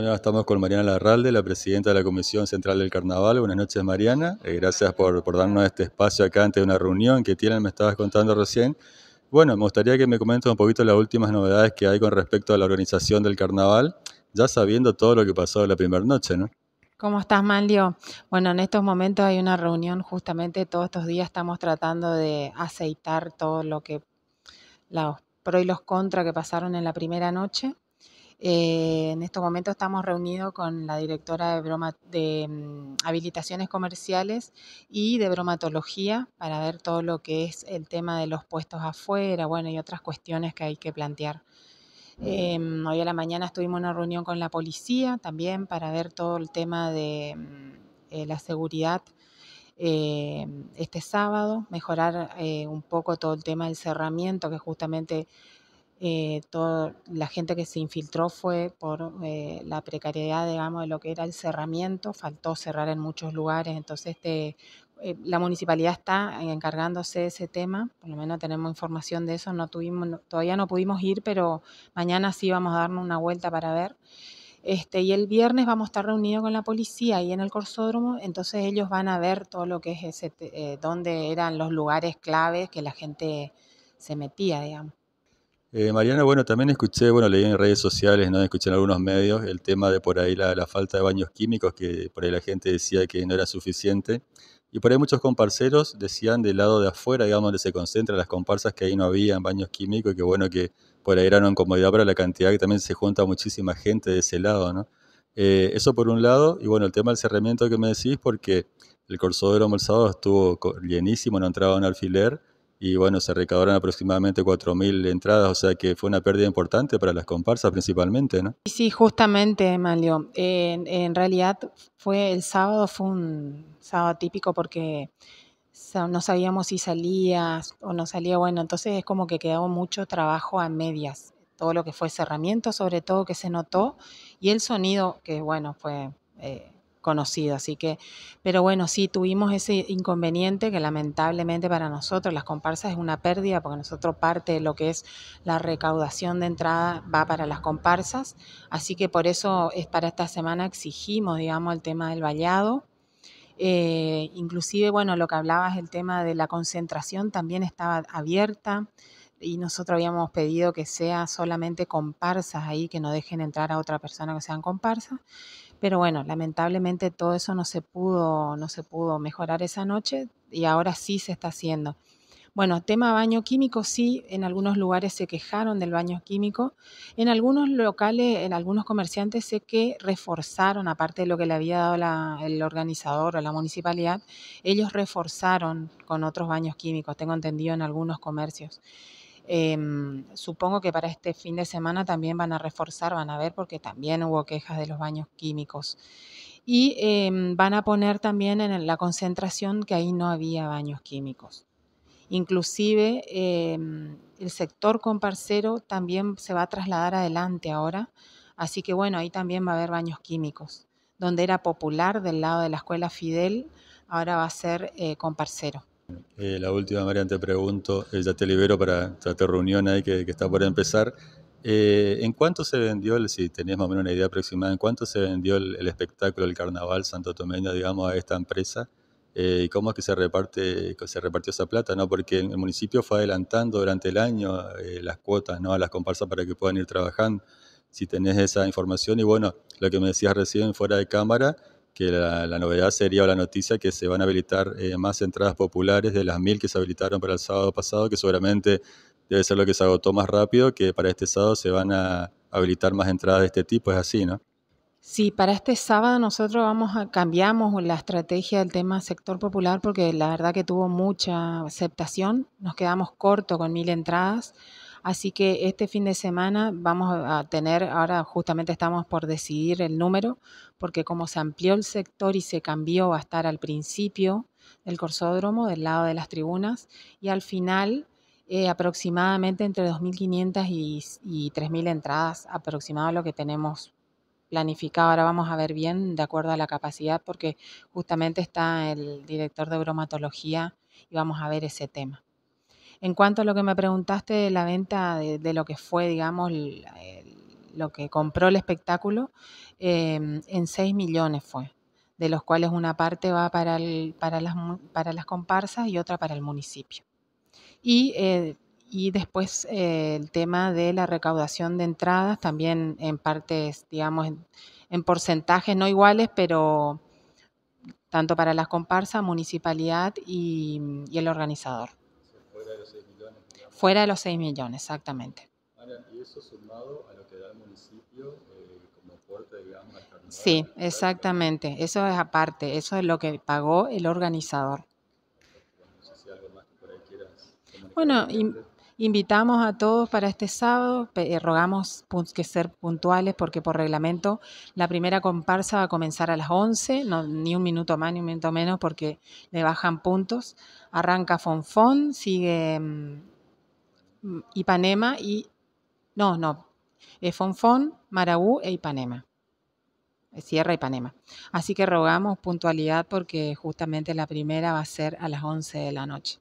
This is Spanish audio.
Bueno, estamos con Mariana Larralde, la presidenta de la Comisión Central del Carnaval. Buenas noches, Mariana. Eh, gracias por, por, darnos este espacio acá ante una reunión que tienen, me estabas contando recién. Bueno, me gustaría que me comentes un poquito las últimas novedades que hay con respecto a la organización del carnaval, ya sabiendo todo lo que pasó la primera noche, ¿no? ¿Cómo estás, Manlio? Bueno, en estos momentos hay una reunión, justamente todos estos días estamos tratando de aceitar todo lo que los pro y los contra que pasaron en la primera noche. Eh, en estos momentos estamos reunidos con la directora de, mm, habilitaciones comerciales y de bromatología para ver todo lo que es el tema de los puestos afuera, bueno, y otras cuestiones que hay que plantear. Eh, hoy a la mañana estuvimos en una reunión con la policía también para ver todo el tema de mm, eh, la seguridad este sábado, mejorar un poco todo el tema del cerramiento que justamente eh, la gente que se infiltró fue por eh, la precariedad, digamos, de lo que era el cerramiento, faltó cerrar en muchos lugares, entonces este, la municipalidad está encargándose de ese tema, por lo menos tenemos información de eso, no tuvimos, todavía no pudimos ir, pero mañana sí vamos a darnos una vuelta para ver. Este, y el viernes vamos a estar reunidos con la policía ahí en el corsódromo, entonces ellos van a ver todo lo que es ese, eh, dónde eran los lugares claves que la gente se metía, digamos. Eh, Mariana, bueno, también escuché, bueno, leí en redes sociales, ¿no? escuché en algunos medios el tema de por ahí la, falta de baños químicos, que por ahí la gente decía que no era suficiente. Y por ahí muchos comparseros decían del lado de afuera, digamos, donde se concentran las comparsas, que ahí no había baños químicos, y que bueno, que por ahí era una incomodidad para la cantidad, que también se junta muchísima gente de ese lado, ¿no? Eh, eso por un lado, y bueno, el tema del cerramiento que me decís, porque el corso corsodero almorzado estuvo llenísimo, no entraba un alfiler, y bueno, se recaudaron aproximadamente 4.000 entradas, o sea que fue una pérdida importante para las comparsas principalmente, ¿no? Sí, justamente, Manlio. en realidad fue el sábado, fue un sábado típico porque no sabíamos si salía o no salía, bueno, entonces es como que quedaba mucho trabajo a medias, todo lo que fue cerramiento sobre todo que se notó y el sonido que bueno, fue... Eh, conocido. Así que, pero bueno, sí, tuvimos ese inconveniente que lamentablemente para nosotros las comparsas es una pérdida porque nosotros parte de lo que es la recaudación de entrada va para las comparsas. Así que por eso es para esta semana exigimos, digamos, el tema del vallado. Eh, inclusive, bueno, lo que hablabas, el tema de la concentración también estaba abierta y nosotros habíamos pedido que sea solamente comparsas ahí, que no dejen entrar a otra persona que sean comparsas. Pero bueno, lamentablemente todo eso no se pudo, no se pudo mejorar esa noche y ahora sí se está haciendo. Bueno, tema baño químico, sí, en algunos lugares se quejaron del baño químico. En algunos locales, en algunos comerciantes sé que reforzaron, aparte de lo que le había dado el organizador o la municipalidad, ellos reforzaron con otros baños químicos, tengo entendido en algunos comercios. Em, supongo que para este fin de semana también van a reforzar, van a ver, porque también hubo quejas de los baños químicos. Y em, van a poner también en la concentración que ahí no había baños químicos. Inclusive em, el sector comparcero también se va a trasladar adelante ahora, así que bueno, ahí también va a haber baños químicos. Donde era popular del lado de la escuela Fidel, ahora va a ser eh, comparcero. Eh, la última, María te pregunto, eh, ya te libero para, tratar reunión ahí que, está por empezar. Eh, ¿En cuánto se vendió, si tenés más o menos una idea aproximada, en cuánto se vendió el, espectáculo, el carnaval santo Tomé digamos, a esta empresa? ¿Y cómo es que se, reparte, se repartió esa plata? ¿no? Porque el, municipio fue adelantando durante el año las cuotas ¿no? a las comparsas para que puedan ir trabajando. Si tenés esa información, y bueno, lo que me decías recién fuera de cámara, que la, novedad sería la noticia que se van a habilitar eh, más entradas populares de las mil que se habilitaron para el sábado pasado, que seguramente debe ser lo que se agotó más rápido, que para este sábado se van a habilitar más entradas de este tipo, es así, ¿no? Sí, para este sábado nosotros vamos a, cambiamos la estrategia del tema sector popular porque la verdad que tuvo mucha aceptación, nos quedamos corto con mil entradas. Así que este fin de semana vamos a tener, ahora justamente estamos por decidir el número, porque como se amplió el sector y se cambió a estar al principio del corsódromo, del lado de las tribunas, y al final eh, aproximadamente entre 2.500 y, y 3.000 entradas, aproximado a lo que tenemos planificado. Ahora vamos a ver bien de acuerdo a la capacidad, porque justamente está el director de bromatología y vamos a ver ese tema. En cuanto a lo que me preguntaste de la venta de, lo que fue, digamos, lo que compró el espectáculo, em, en 6 millones fue, de los cuales una parte va para, para, las, para las comparsas y otra para el municipio. Y, eh, después eh, el tema de la recaudación de entradas, también en partes, digamos, en, porcentajes no iguales, pero tanto para las comparsas, municipalidad y el organizador. Fuera de los 6 millones, exactamente. ¿y eso sumado a lo que da el municipio eh, como aporte, digamos, Sí, exactamente. Eso es aparte. Eso es lo que pagó el organizador. Bueno, invitamos a todos para este sábado. Eh, rogamos que ser puntuales porque por reglamento la primera comparsa va a comenzar a las 11, ni un minuto más ni un minuto menos porque le bajan puntos. Arranca Fonfón, sigue... Mm, Ipanema y... No, no. Eh, Fonfon, Maragú e Ipanema. Eh, Sierra Ipanema. Así que rogamos puntualidad porque justamente la primera va a ser a las 11 de la noche.